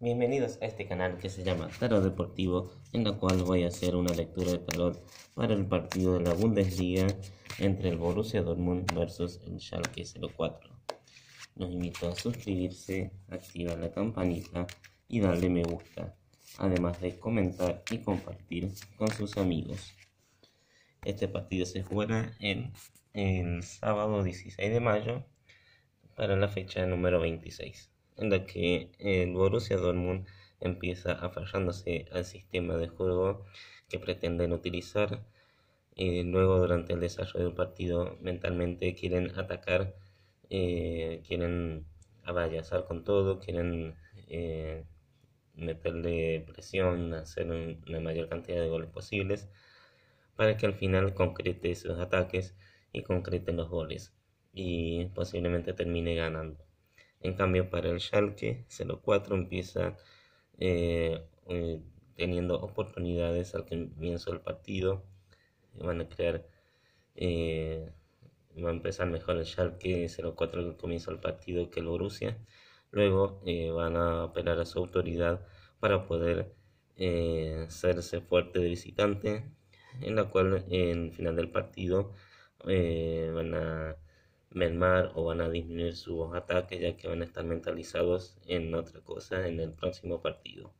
Bienvenidos a este canal que se llama Tarot Deportivo, en la cual voy a hacer una lectura de tarot para el partido de la Bundesliga entre el Borussia Dortmund versus el Schalke 04. Los invito a suscribirse, activar la campanita y darle me gusta, además de comentar y compartir con sus amigos. Este partido se juega en el sábado 16 de mayo para la fecha número 26 en la que el Borussia Dortmund empieza afallándose al sistema de juego que pretenden utilizar y luego durante el desarrollo del partido mentalmente quieren atacar, eh, quieren abayazar con todo, quieren eh, meterle presión, hacer la mayor cantidad de goles posibles para que al final concrete sus ataques y concreten los goles y posiblemente termine ganando. En cambio, para el Schalke 04 empieza eh, eh, teniendo oportunidades al comienzo del partido. Van a crear, eh, va a empezar mejor el Schalke 04 al comienzo del partido que el Borussia. Luego van a apelar a su autoridad para poder hacerse fuerte de visitante, en la cual en final del partido van a mermar o van a disminuir sus ataques ya que van a estar mentalizados en otra cosa en el próximo partido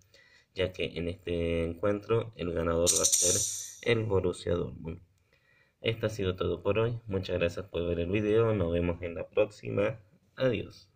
ya que en este encuentro el ganador va a ser el Borussia Dortmund esto ha sido todo por hoy muchas gracias por ver el video nos vemos en la próxima adiós